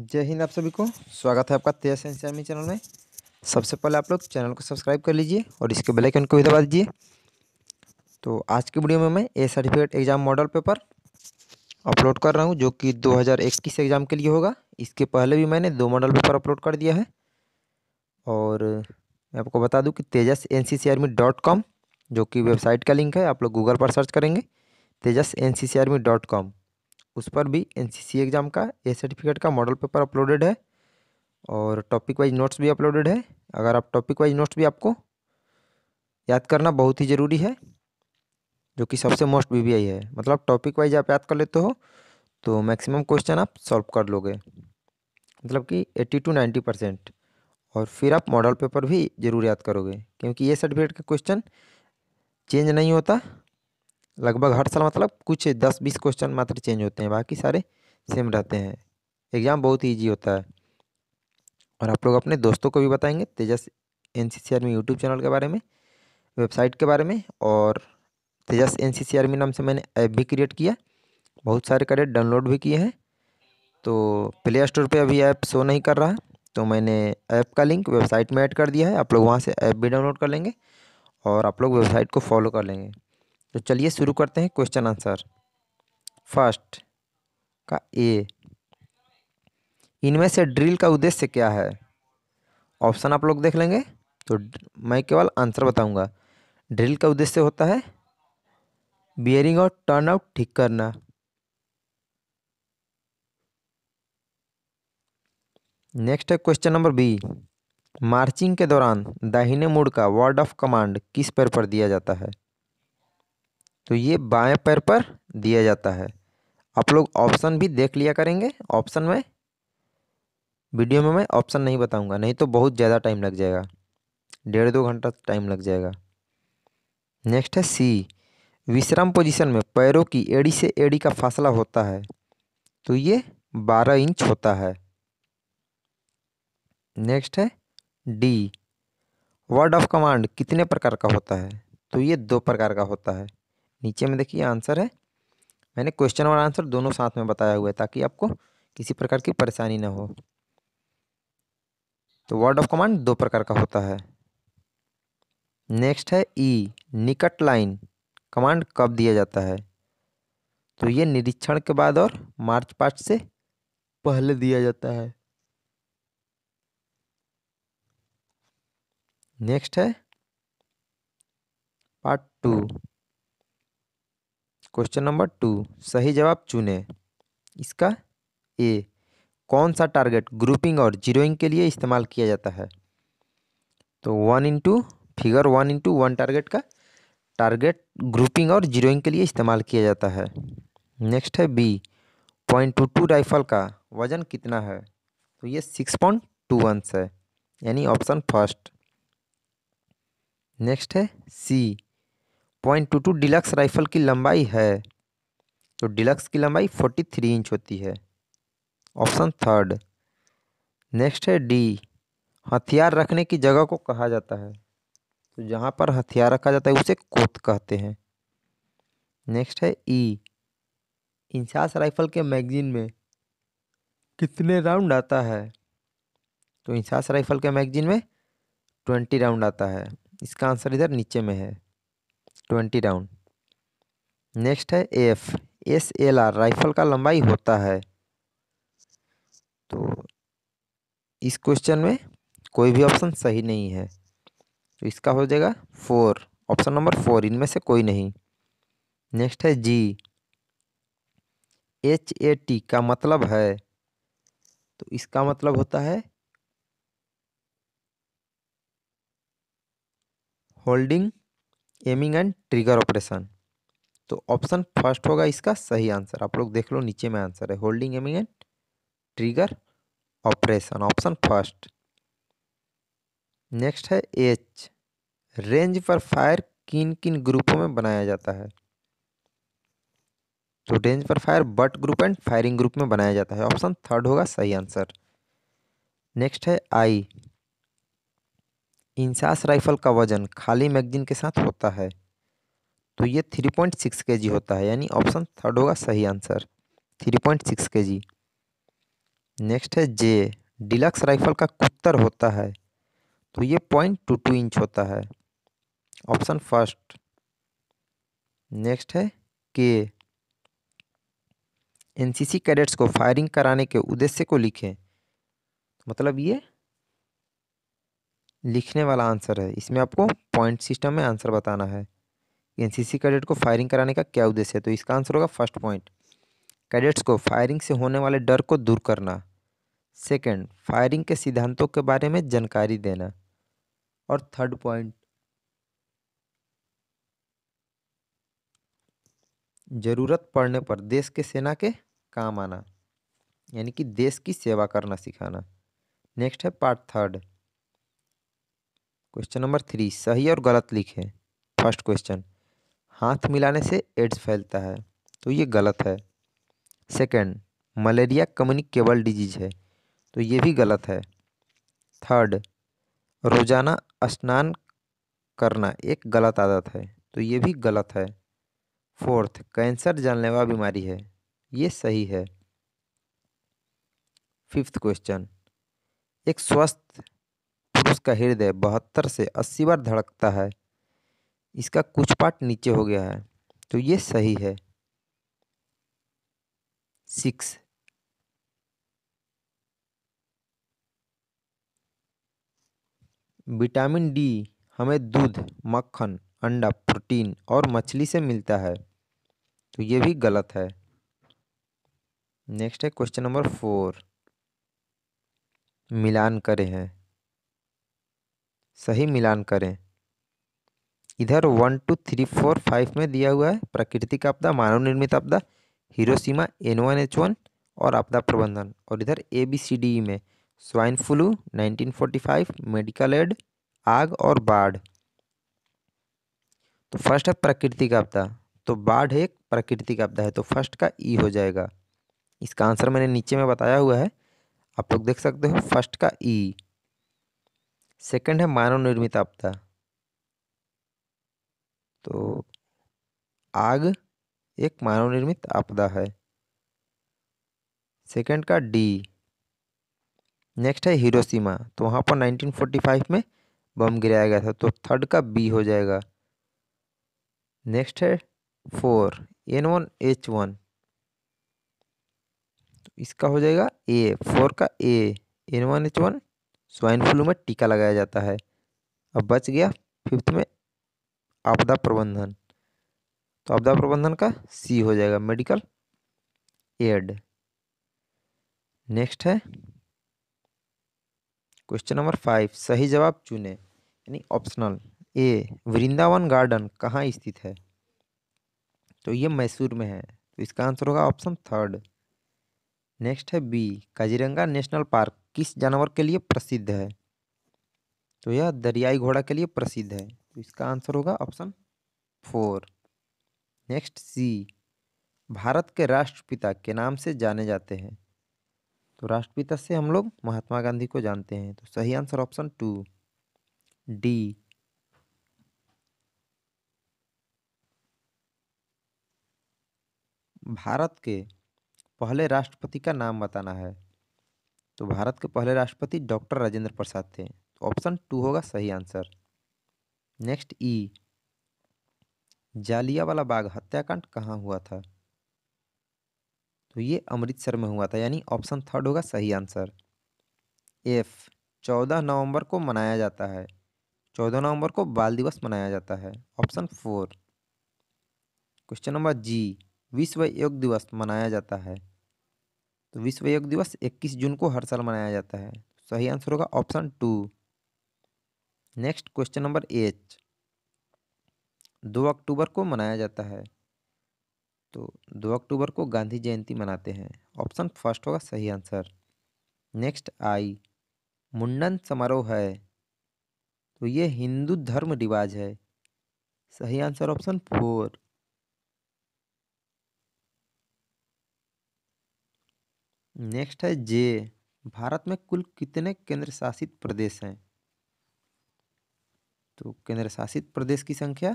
जय हिंद आप सभी को स्वागत है आपका तेज एनसीआरमी चैनल में सबसे पहले आप लोग चैनल को सब्सक्राइब कर लीजिए और इसके बेल आइकन को भी दबा दीजिए तो आज की वीडियो में मैं A certificate exam model paper upload कर रहा हूँ जो कि 2021 एग्ज़ाम के लिए होगा इसके पहले भी मैंने दो मॉडल पेपर अपलोड कर दिया है और मैं आपको बता दूँ कि तेजस एन e जो कि वेबसाइट का लिंक है आप लोग गूगल पर सर्च करेंगे तेजस एन उस पर भी एन एग्ज़ाम का ए सर्टिफिकेट का मॉडल पेपर अपलोडेड है और टॉपिक वाइज नोट्स भी अपलोडेड है अगर आप टॉपिक वाइज नोट्स भी आपको याद करना बहुत ही ज़रूरी है जो कि सबसे मोस्ट बीबीआई है मतलब टॉपिक वाइज आप याद कर लेते हो तो मैक्सिमम क्वेश्चन आप सॉल्व कर लोगे मतलब कि एट्टी टू नाइन्टी परसेंट और फिर आप मॉडल पेपर भी जरूर याद करोगे क्योंकि ये सर्टिफिकेट का क्वेश्चन चेंज नहीं होता लगभग हर साल मतलब कुछ दस बीस क्वेश्चन मात्र चेंज होते हैं बाकी सारे सेम रहते हैं एग्ज़ाम बहुत ईजी होता है और आप लोग अपने दोस्तों को भी बताएंगे Tejas N C C army YouTube channel के बारे में वेबसाइट के बारे में और Tejas N C C army नाम से मैंने ऐप भी क्रिएट किया बहुत सारे कैडेट डाउनलोड भी किए हैं तो प्ले स्टोर पर अभी ऐप शो नहीं कर रहा है तो मैंने ऐप का लिंक वेबसाइट में ऐड कर दिया है आप लोग वहाँ से ऐप भी डाउनलोड कर लेंगे और आप लोग वेबसाइट को फॉलो कर लेंगे तो चलिए शुरू करते हैं क्वेश्चन आंसर फर्स्ट का ए इनमें से ड्रिल का उद्देश्य क्या है ऑप्शन आप लोग देख लेंगे तो मैं केवल आंसर बताऊंगा ड्रिल का उद्देश्य होता है बियरिंग और टर्न आउट ठीक करना नेक्स्ट है क्वेश्चन नंबर बी मार्चिंग के दौरान दाहिने मोड़ का वर्ड ऑफ कमांड किस पैर पर दिया जाता है तो ये बाएं पैर पर दिया जाता है आप लोग ऑप्शन भी देख लिया करेंगे ऑप्शन में वीडियो में मैं ऑप्शन नहीं बताऊंगा नहीं तो बहुत ज़्यादा टाइम लग जाएगा डेढ़ दो घंटा टाइम लग जाएगा नेक्स्ट है सी विश्राम पोजीशन में पैरों की एड़ी से एड़ी का फासला होता है तो ये बारह इंच होता है नेक्स्ट है डी वर्ड ऑफ कमांड कितने प्रकार का होता है तो ये दो प्रकार का होता है नीचे में देखिए आंसर है मैंने क्वेश्चन और आंसर दोनों साथ में बताया हुआ है ताकि आपको किसी प्रकार की परेशानी ना हो तो वर्ड ऑफ कमांड दो प्रकार का होता है नेक्स्ट है ई e, निकट लाइन कमांड कब दिया जाता है तो ये निरीक्षण के बाद और मार्च पास्ट से पहले दिया जाता है नेक्स्ट है part two question number two सही जवाब चुने इसका ए कौन सा टारगेट ग्रुपिंग और जीरोइंग के लिए इस्तेमाल किया जाता है तो one into figure one into one target का टारगेट ग्रुपिंग और जीरोइंग के लिए इस्तेमाल किया जाता है नेक्स्ट है B point two two rifle का वज़न कितना है तो ये सिक्स पॉइंट टू वन है यानी ऑप्शन फर्स्ट नेक्स्ट है C point two two deluxe rifle की लंबाई है तो डिलक्स की लंबाई फोर्टी थ्री इंच होती है ऑप्शन थर्ड नेक्स्ट है डी हथियार रखने की जगह को कहा जाता है तो जहाँ पर हथियार रखा जाता है उसे कोत कहते हैं नेक्स्ट है ई इंसास राइफल के मैगजीन में कितने राउंड आता है तो इंसास राइफल के मैगजीन में ट्वेंटी राउंड आता है इसका आंसर इधर नीचे में है ट्वेंटी राउंड नेक्स्ट है F S L R rifle का लंबाई होता है तो इस क्वेश्चन में कोई भी ऑप्शन सही नहीं है तो इसका हो जाएगा फोर ऑप्शन नंबर फोर इनमें से कोई नहीं नेक्स्ट है जी एच ए टी का मतलब है तो इसका मतलब होता है holding aiming and trigger operation तो ऑप्शन फर्स्ट होगा इसका सही आंसर आप लोग देख लो नीचे में आंसर है holding aiming and trigger operation option first next है एच रेंज पर फायर किन किन ग्रुपों में बनाया जाता है तो रेंज पर fire but group and firing group में बनाया जाता है ऑप्शन थर्ड होगा सही आंसर नेक्स्ट है आई इंसास राइफल का वज़न खाली मैगजीन के साथ होता है तो ये थ्री पॉइंट सिक्स के जी होता है यानी ऑप्शन थर्ड होगा सही आंसर थ्री पॉइंट सिक्स के जी नेक्स्ट है जे डिलक्स राइफल का कुत्तर होता है तो ये पॉइंट टू टू इंच होता है ऑप्शन फर्स्ट नेक्स्ट है के एनसीसी कैडेट्स को फायरिंग कराने के उद्देश्य को लिखें मतलब ये लिखने वाला आंसर है इसमें आपको पॉइंट सिस्टम में आंसर बताना है एनसीसी कैडेट को फायरिंग कराने का क्या उद्देश्य है तो इसका आंसर होगा फर्स्ट पॉइंट कैडेट्स को फायरिंग से होने वाले डर को दूर करना सेकंड फायरिंग के सिद्धांतों के बारे में जानकारी देना और थर्ड पॉइंट ज़रूरत पड़ने पर देश के सेना के काम आना यानी कि देश की सेवा करना सिखाना नेक्स्ट है part third question number three सही और गलत लिखें फर्स्ट क्वेश्चन हाथ मिलाने से एड्स फैलता है तो ये गलत है सेकंड मलेरिया कम्युनिकेबल डिजीज है तो ये भी गलत है थर्ड रोज़ाना स्नान करना एक गलत आदत है तो ये भी गलत है फोर्थ कैंसर जानलेवा बीमारी है ये सही है फिफ्थ क्वेश्चन एक स्वस्थ उसका हृदय बहत्तर से अस्सी बार धड़कता है इसका कुछ पार्ट नीचे हो गया है तो ये सही है सिक्स विटामिन डी हमें दूध मक्खन अंडा प्रोटीन और मछली से मिलता है तो ये भी गलत है नेक्स्ट है क्वेश्चन नंबर फोर मिलान करें हैं सही मिलान करें इधर one two three four five में दिया हुआ है प्राकृतिक आपदा मानव निर्मित आपदा Hiroshima N one H one और आपदा प्रबंधन और इधर ए बी सी डी में swine flu nineteen forty five medical aid आग और बाढ़ तो फर्स्ट है प्राकृतिक आपदा तो बाढ़ एक प्राकृतिक आपदा है तो फर्स्ट का ई हो जाएगा इसका आंसर मैंने नीचे में बताया हुआ है आप लोग देख सकते हो फर्स्ट का ई सेकंड है मानव निर्मित आपदा तो आग एक मानव निर्मित आपदा है सेकंड का डी नेक्स्ट है हिरोशिमा तो वहाँ पर 1945 में बम गिराया गया था तो थर्ड का बी हो जाएगा नेक्स्ट है four N one H one तो इसका हो जाएगा ए फोर का A N one H one swine flu में टीका लगाया जाता है अब बच गया फिफ्थ में आपदा प्रबंधन तो आपदा प्रबंधन का सी हो जाएगा मेडिकल एड नेक्स्ट है क्वेश्चन नंबर फाइव सही जवाब चुने यानी ऑप्शनल ए वृंदावन गार्डन कहाँ स्थित है तो ये मैसूर में है तो इसका आंसर होगा ऑप्शन थर्ड नेक्स्ट है बी काजीरंगा नेशनल पार्क किस जानवर के लिए प्रसिद्ध है तो यह दरियाई घोड़ा के लिए प्रसिद्ध है तो इसका आंसर होगा option four next C Bharat के राष्ट्रपिता के नाम से जाने जाते हैं तो राष्ट्रपिता से हम लोग महात्मा गांधी को जानते हैं तो सही answer option two D Bharat के पहले राष्ट्रपति का नाम बताना है तो भारत के पहले राष्ट्रपति डॉक्टर राजेंद्र प्रसाद थे तो ऑप्शन टू होगा सही answer next E Jallianwala Bagh हत्याकांड कहाँ हुआ था तो ये अमृतसर में हुआ था यानी ऑप्शन थर्ड होगा सही आंसर एफ चौदह नवंबर को मनाया जाता है चौदह नवंबर को बाल दिवस मनाया जाता है option four question number G विश्व योग दिवस मनाया जाता है तो विश्व योग दिवस 21 जून को हर साल मनाया जाता है सही आंसर होगा option two next question number H दो अक्टूबर को मनाया जाता है तो दो अक्टूबर को गांधी जयंती मनाते हैं ऑप्शन फर्स्ट होगा सही आंसर नेक्स्ट आई मुंडन समारोह है तो ये हिंदू धर्म रिवाज है सही आंसर ऑप्शन फोर नेक्स्ट है जे भारत में कुल कितने केंद्र शासित प्रदेश हैं तो केंद्र शासित प्रदेश की संख्या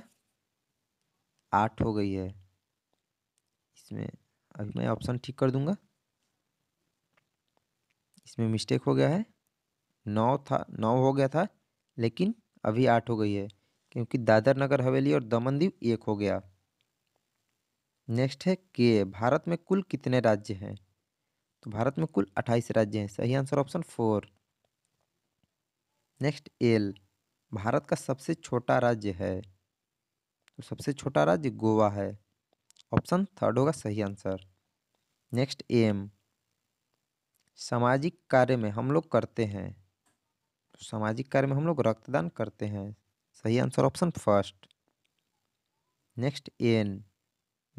आठ हो गई है इसमें अभी मैं ऑप्शन ठीक कर दूंगा इसमें मिस्टेक हो गया है नौ था नौ हो गया था लेकिन अभी आठ हो गई है क्योंकि दादर नगर हवेली और दमन दीव एक हो गया नेक्स्ट है के भारत में कुल कितने राज्य हैं तो भारत में कुल अट्ठाईस राज्य हैं सही answer option four next L Bharat का सबसे छोटा राज्य है तो सबसे छोटा राज्य गोवा है ऑप्शन थर्ड होगा सही आंसर नेक्स्ट एम सामाजिक कार्य में हम लोग करते हैं तो सामाजिक कार्य में हम लोग रक्तदान करते हैं सही answer option first next N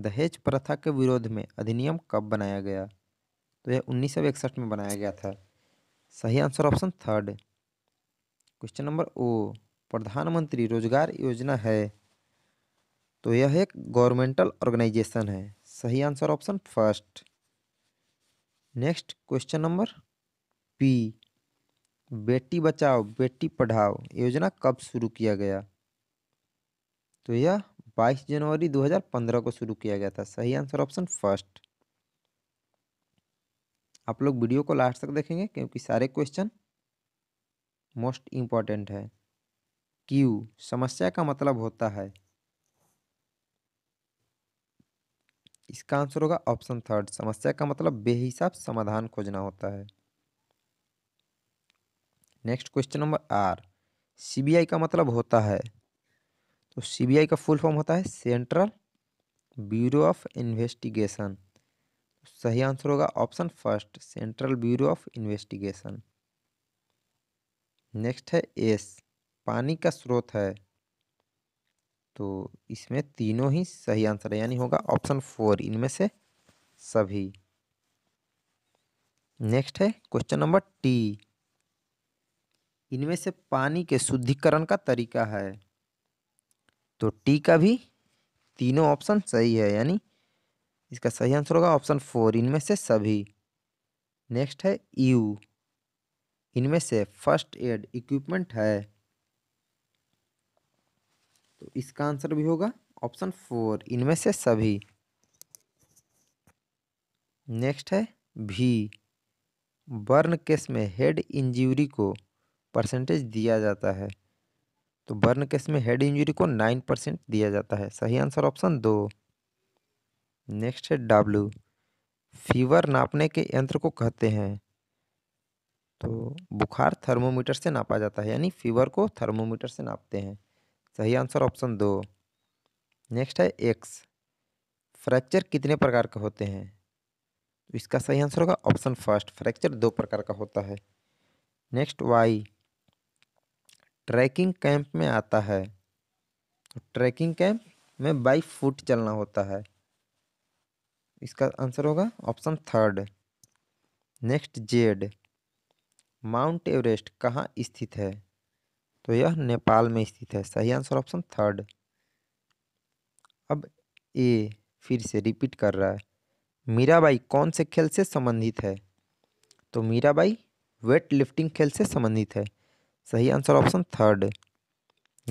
दहेज प्रथा के विरोध में अधिनियम कब बनाया गया तो यह उन्नीस सौ इकसठ में बनाया गया था सही answer option third question number O प्रधानमंत्री रोजगार योजना है तो यह एक गवर्नमेंटल ऑर्गेनाइजेशन है सही answer option first next question number P बेटी बचाओ बेटी पढ़ाओ योजना कब शुरू किया गया तो यह 22 जनवरी 2015 को शुरू किया गया था सही आंसर ऑप्शन फर्स्ट आप लोग वीडियो को लास्ट तक देखेंगे क्योंकि सारे क्वेश्चन मोस्ट इम्पॉर्टेंट है क्यू समस्या का मतलब होता है इसका आंसर होगा ऑप्शन थर्ड समस्या का मतलब बेहिसाब समाधान खोजना होता है next question number R CBI का मतलब होता है तो सीबीआई का फुल फॉर्म होता है सेंट्रल ब्यूरो ऑफ इन्वेस्टिगेशन सही आंसर होगा option first central bureau of investigation next है एस पानी का स्रोत है तो इसमें तीनों ही सही आंसर है यानी होगा ऑप्शन फोर इनमें से सभी नेक्स्ट है क्वेश्चन नंबर टी इनमें से पानी के शुद्धिकरण का तरीका है तो टी का भी तीनों ऑप्शन सही है यानी इसका सही आंसर होगा ऑप्शन फोर इनमें से सभी नेक्स्ट है यू इनमें से फर्स्ट एड इक्विपमेंट है तो इसका आंसर भी होगा ऑप्शन फोर इनमें से सभी नेक्स्ट है भी बर्न केस में हेड इंजरी को परसेंटेज दिया जाता है तो बर्न केस में हेड इंजरी को नाइन परसेंट दिया जाता है सही आंसर ऑप्शन दो नेक्स्ट है डब्ल्यू फीवर नापने के यंत्र को कहते हैं तो बुखार थर्मोमीटर से नापा जाता है यानी फीवर को थर्मोमीटर से नापते हैं सही आंसर ऑप्शन दो नेक्स्ट है एक्स फ्रैक्चर कितने प्रकार के होते हैं तो इसका सही आंसर होगा ऑप्शन फर्स्ट फ्रैक्चर दो प्रकार का होता है नेक्स्ट वाई ट्रैकिंग कैंप में आता है ट्रैकिंग कैंप में बाई फुट चलना होता है इसका आंसर होगा option third next Z mount Everest कहाँ स्थित है तो यह नेपाल में स्थित है सही आंसर ऑप्शन थर्ड अब ए फिर से रिपीट कर रहा है मीराबाई कौन से खेल से संबंधित है तो मीराबाई वेट लिफ्टिंग खेल से संबंधित है सही answer option third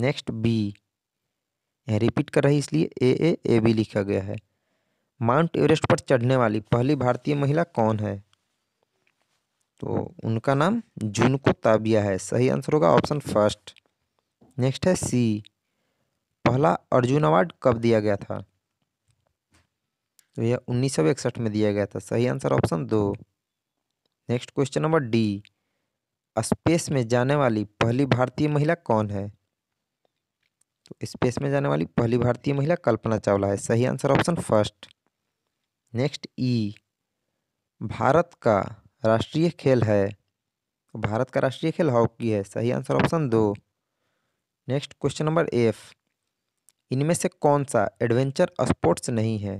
next B repeat कर रही इसलिए ए ए ए बी लिखा गया है माउंट एवरेस्ट पर चढ़ने वाली पहली भारतीय महिला कौन है तो उनका नाम जूनको ताबिया है सही आंसर होगा ऑप्शन फर्स्ट नेक्स्ट है सी पहला अर्जुन अवार्ड कब दिया गया था तो यह उन्नीस सौ इकसठ में दिया गया था सही आंसर ऑप्शन दो next question number D space में जाने वाली पहली भारतीय महिला कौन है तो स्पेस में जाने वाली पहली भारतीय महिला कल्पना चावला है सही answer option first next E Bharat का राष्ट्रीय खेल है भारत का राष्ट्रीय खेल हॉकी है सही आंसर ऑप्शन दो नेक्स्ट क्वेश्चन नंबर एफ इनमें से कौन सा एडवेंचर स्पोर्ट्स नहीं है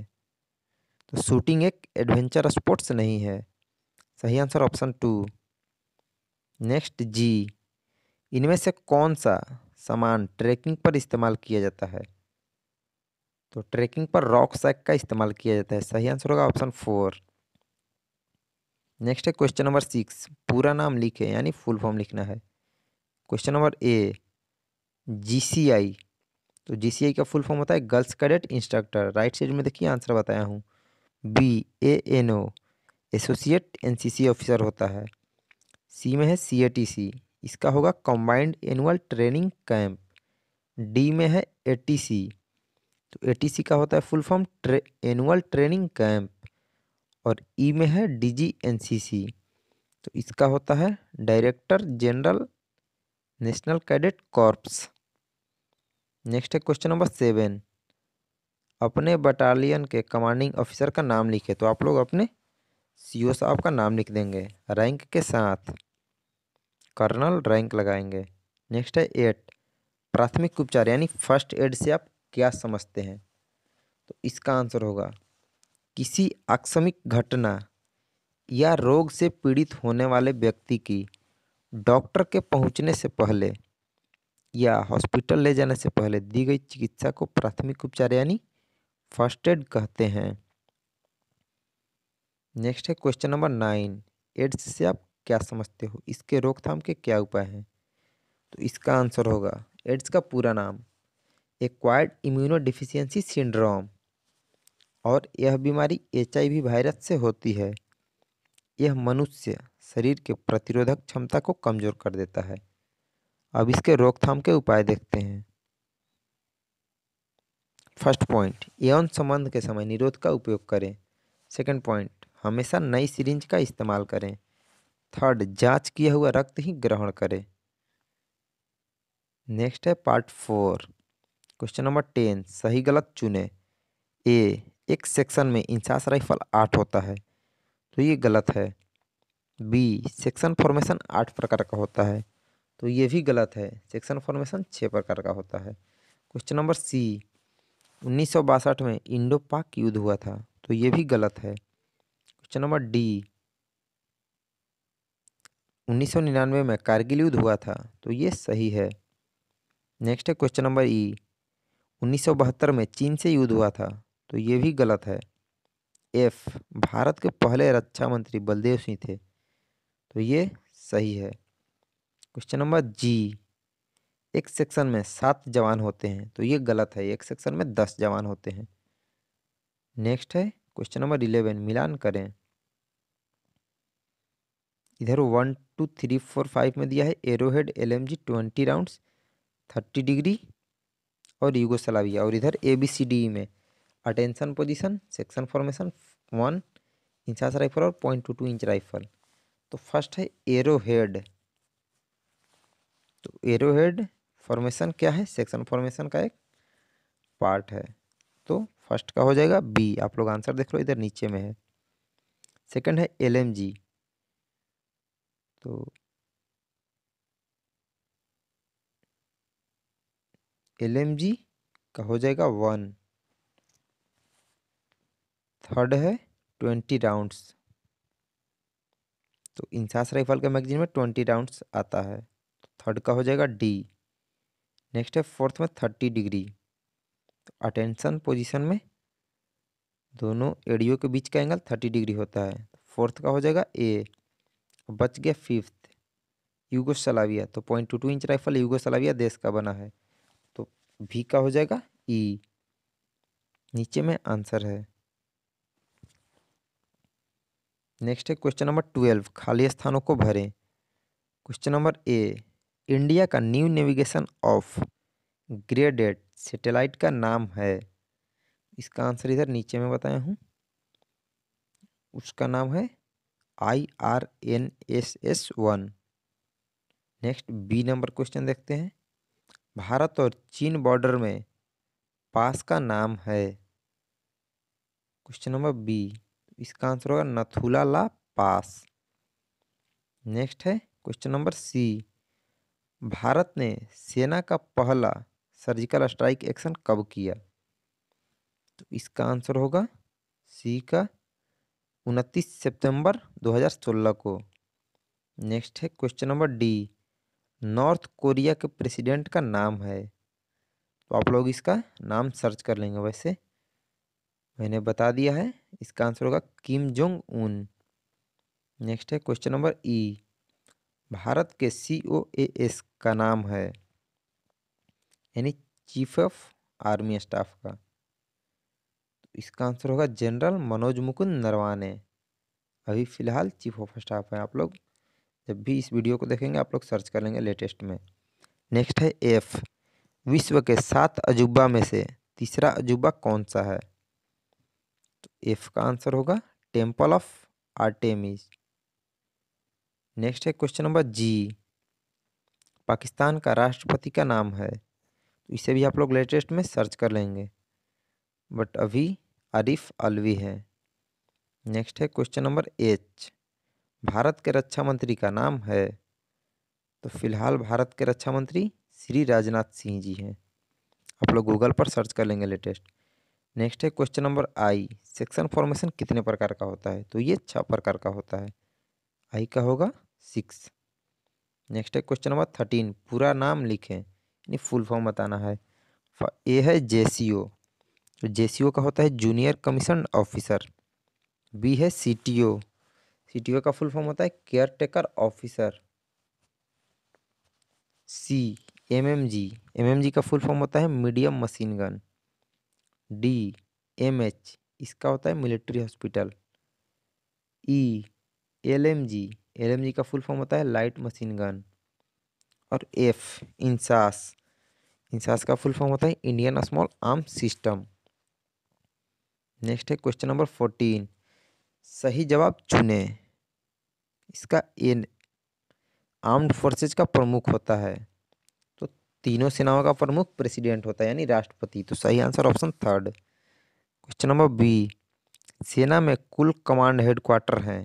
तो शूटिंग एक एडवेंचर स्पोर्ट्स नहीं है सही answer option two next G इनमें से कौन सा सामान ट्रैकिंग पर इस्तेमाल किया जाता है तो ट्रैकिंग पर रॉक सैक का इस्तेमाल किया जाता है सही आंसर होगा ऑप्शन फोर नेक्स्ट है क्वेश्चन नंबर सिक्स पूरा नाम लिखे यानी फुल फॉर्म लिखना है क्वेश्चन नंबर ए जीसीआई तो जीसीआई का फुल फॉर्म होता है girls cadet instructor right side में देखिए आंसर बताया हूँ B A N O associate N officer होता है सी में है सी इसका होगा combined annual training camp D में है सी ए का होता है full form tray annual training camp और ई e में है डी जी एन सी सी तो इसका होता है director general national cadet corps next है क्वेश्चन नंबर सेवन अपने बटालियन के कमांडिंग ऑफिसर का नाम लिखे तो आप लोग अपने सीओ साहब का नाम लिख देंगे रैंक के साथ कर्नल रैंक लगाएंगे नेक्स्ट है एट प्राथमिक उपचार यानी फर्स्ट एड से आप क्या समझते हैं तो इसका आंसर होगा किसी आकस्मिक घटना या रोग से पीड़ित होने वाले व्यक्ति की डॉक्टर के पहुंचने से पहले या हॉस्पिटल ले जाने से पहले दी गई चिकित्सा को प्राथमिक उपचार यानी फर्स्ट एड कहते हैं नेक्स्ट है क्वेश्चन नंबर नाइन एड्स से आप क्या समझते हो इसके रोकथाम के क्या उपाय हैं तो इसका आंसर होगा एड्स का पूरा नाम एक्वायर्ड इम्यूनोडिफिशियंसी सिंड्रोम और यह बीमारी एच वायरस से होती है यह मनुष्य शरीर के प्रतिरोधक क्षमता को कमज़ोर कर देता है अब इसके रोकथाम के उपाय देखते हैं फर्स्ट पॉइंट यौन संबंध के समय निरोध का उपयोग करें सेकंड पॉइंट हमेशा नई सिरिंज का इस्तेमाल करें थर्ड जांच किया हुआ रक्त ही ग्रहण करें नेक्स्ट है part four question number ten सही गलत चुने ए एक सेक्शन में इंसास राइफल आठ होता है तो ये गलत है बी सेक्शन फॉर्मेशन आठ प्रकार का होता है तो ये भी गलत है सेक्शन फॉर्मेशन छः प्रकार का होता है क्वेश्चन नंबर सी उन्नीस में इंडो पाक युद्ध हुआ था तो ये भी गलत है क्वेश्चन नंबर डी उन्नीस में कारगिल युद्ध हुआ था तो ये सही है नेक्स्ट है क्वेश्चन नंबर ई उन्नीस में चीन से युद्ध हुआ था तो ये भी गलत है एफ भारत के पहले रक्षा मंत्री बलदेव सिंह थे तो ये सही है क्वेश्चन नंबर जी एक सेक्शन में सात जवान होते हैं तो ये गलत है एक सेक्शन में दस जवान होते हैं नेक्स्ट है क्वेश्चन नंबर इलेवन मिलान करें इधर one two three four five में दिया है arrowhead L M G twenty rounds thirty degree और यूगोसलाविया और इधर ए बी सी डी में attention position section formation one INSAS rifle और point two two inch rifle तो फर्स्ट है एरो हेड तो एरो हेड फॉर्मेशन क्या है सेक्शन फॉर्मेशन का एक पार्ट है तो फर्स्ट का हो जाएगा बी आप लोग आंसर देख लो इधर नीचे में है सेकंड है एल एम जी तो एल का हो जाएगा वन थर्ड है ट्वेंटी राउंड्स तो इंसास राइफल के मैगजीन में ट्वेंटी राउंड्स आता है तो थर्ड का हो जाएगा डी नेक्स्ट है फोर्थ में थर्टी डिग्री तो अटेंशन पोजीशन में दोनों एडियो के बीच का एंगल थर्टी डिग्री होता है तो फोर्थ का हो जाएगा ए बच गया फिफ्थ यूगो सलाविया तो point two two inch rifle Yugoslavia देश का बना है भी का हो जाएगा ई e. नीचे में आंसर है नेक्स्ट है क्वेश्चन नंबर ट्वेल्व खाली स्थानों को भरें क्वेश्चन नंबर ए इंडिया का new navigation of graded satellite का नाम है इसका आंसर इधर नीचे में बताया हूँ उसका नाम है I R N S S one next B number question देखते हैं भारत और चीन बॉर्डर में पास का नाम है क्वेश्चन नंबर बी इसका आंसर होगा नथुला ला पास नेक्स्ट है क्वेश्चन नंबर सी भारत ने सेना का पहला सर्जिकल स्ट्राइक एक्शन कब किया तो इसका आंसर होगा सी का उनतीस सितंबर 2016 को नेक्स्ट है question number D North Korea के प्रेसिडेंट का नाम है तो आप लोग इसका नाम सर्च कर लेंगे वैसे मैंने बता दिया है इसका आंसर होगा किम जोंग उन नेक्स्ट है क्वेश्चन नंबर ई भारत के सी ओ ए एस का नाम है यानी चीफ ऑफ आर्मी स्टाफ का तो इसका आंसर होगा जनरल मनोज मुकुंद नरवाने अभी फ़िलहाल चीफ ऑफ स्टाफ हैं आप लोग जब भी इस वीडियो को देखेंगे आप लोग सर्च कर लेंगे लेटेस्ट में नेक्स्ट है एफ विश्व के सात अजूबा में से तीसरा अजूबा कौन सा है तो एफ का आंसर होगा टेम्पल ऑफ आर्टेमिज नेक्स्ट है क्वेश्चन नंबर जी पाकिस्तान का राष्ट्रपति का नाम है तो इसे भी आप लोग लेटेस्ट में सर्च कर लेंगे बट अभी आरिफ अलवी है नेक्स्ट है क्वेश्चन नंबर एच भारत के रक्षा मंत्री का नाम है तो फिलहाल भारत के रक्षा मंत्री श्री राजनाथ सिंह जी हैं आप लोग गूगल पर सर्च कर लेंगे लेटेस्ट नेक्स्ट है question number I section formation कितने प्रकार का होता है तो ये छः प्रकार का होता है आई का होगा सिक्स नेक्स्ट है क्वेश्चन नंबर थर्टीन पूरा नाम लिखें यानी फुल फॉर्म बताना है ए है जे सी ओ तो जे सी ओ का होता है जूनियर कमीशन ऑफिसर बी है सी टी ओ सी का फुल फॉर्म होता है caretaker officer C M M G M M G का फुल फॉर्म होता है medium machine gun D M H इसका होता है military hospital E L M G L M G का फुल फॉर्म होता है लाइट मशीन गन और एफ इंसास इंसास का फुल फॉर्म होता है Indian small arm system next है क्वेश्चन नंबर फोर्टीन सही जवाब चुने इसका ए आर्म्ड फोर्सेज का प्रमुख होता है तो तीनों सेनाओं का प्रमुख प्रेसिडेंट होता है यानी राष्ट्रपति तो सही answer option third question number B सेना में कुल कमांड हेडक्वार्टर हैं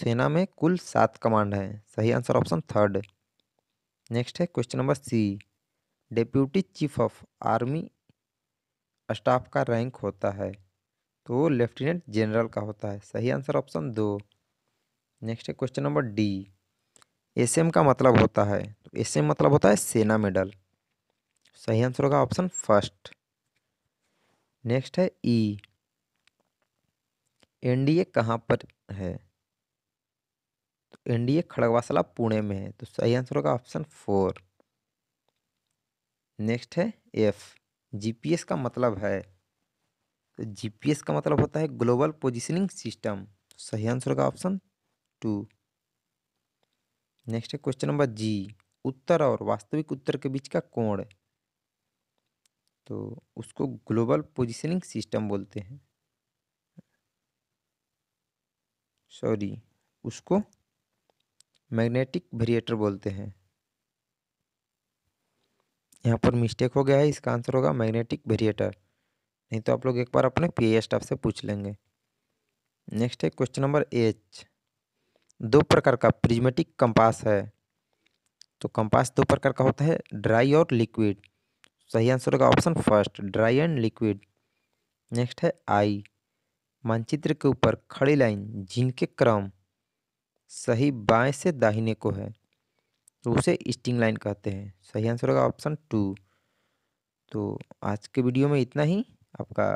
सेना में कुल सात कमांड हैं सही आंसर ऑप्शन थर्ड नेक्स्ट है question number C deputy chief of army staff का रैंक होता है तो लेफ्टिनेंट जनरल का होता है सही आंसर ऑप्शन दो नेक्स्ट है क्वेश्चन नंबर डी एस का मतलब होता है तो एस मतलब होता है सेना मेडल सही आंसर होगा ऑप्शन फर्स्ट नेक्स्ट है ई एनडीए कहाँ पर है तो एनडीए खड़गवासला पुणे में है तो सही आंसर होगा ऑप्शन फोर नेक्स्ट है एफ जीपीएस का मतलब है जीपीएस का मतलब होता है ग्लोबल पोजिशनिंग सिस्टम सही आंसर होगा ऑप्शन टू नेक्स्ट है क्वेश्चन नंबर जी उत्तर और वास्तविक उत्तर के बीच का कोण तो उसको ग्लोबल पोजिशनिंग सिस्टम बोलते हैं सॉरी उसको मैग्नेटिक वेरिएटर बोलते हैं यहाँ पर मिस्टेक हो गया है इसका आंसर होगा मैग्नेटिक वेरिएटर नहीं तो आप लोग एक बार अपने पी स्टाफ से पूछ लेंगे नेक्स्ट है क्वेश्चन नंबर एच दो प्रकार का प्रिज्मेटिक कंपास है तो कंपास दो प्रकार का होता है ड्राई और लिक्विड सही आंसर होगा option first dry and liquid next है आई मानचित्र के ऊपर खड़ी लाइन जिनके क्रम सही बाएं से दाहिने को है तो उसे स्टिंग लाइन कहते हैं सही आंसर होगा ऑप्शन टू तो आज के वीडियो में इतना ही आपका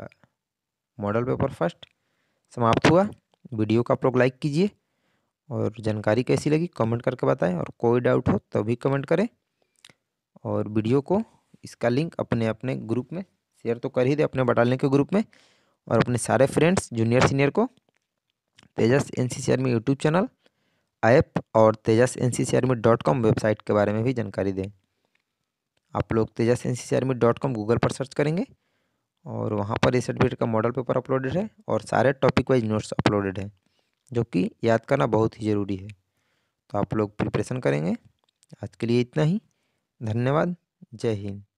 मॉडल पेपर फर्स्ट समाप्त हुआ वीडियो का आप लोग लाइक कीजिए और जानकारी कैसी लगी कमेंट करके बताएं और कोई डाउट हो तो भी कमेंट करें और वीडियो को इसका लिंक अपने अपने ग्रुप में शेयर तो कर ही दे अपने बटालियन के ग्रुप में और अपने सारे फ्रेंड्स जूनियर सीनियर को Tejas N C C army YouTube channel app और Tejas N C C dot com website के बारे में भी जानकारी दें आप लोग Tejas N C C dot com Google पर सर्च करेंगे और वहाँ पर ये सर्टिफिकेट का मॉडल पेपर अपलोडेड है और सारे टॉपिक वाइज नोट्स अपलोडेड है जो कि याद करना बहुत ही ज़रूरी है तो आप लोग प्रिपरेशन करेंगे आज के लिए इतना ही धन्यवाद जय हिंद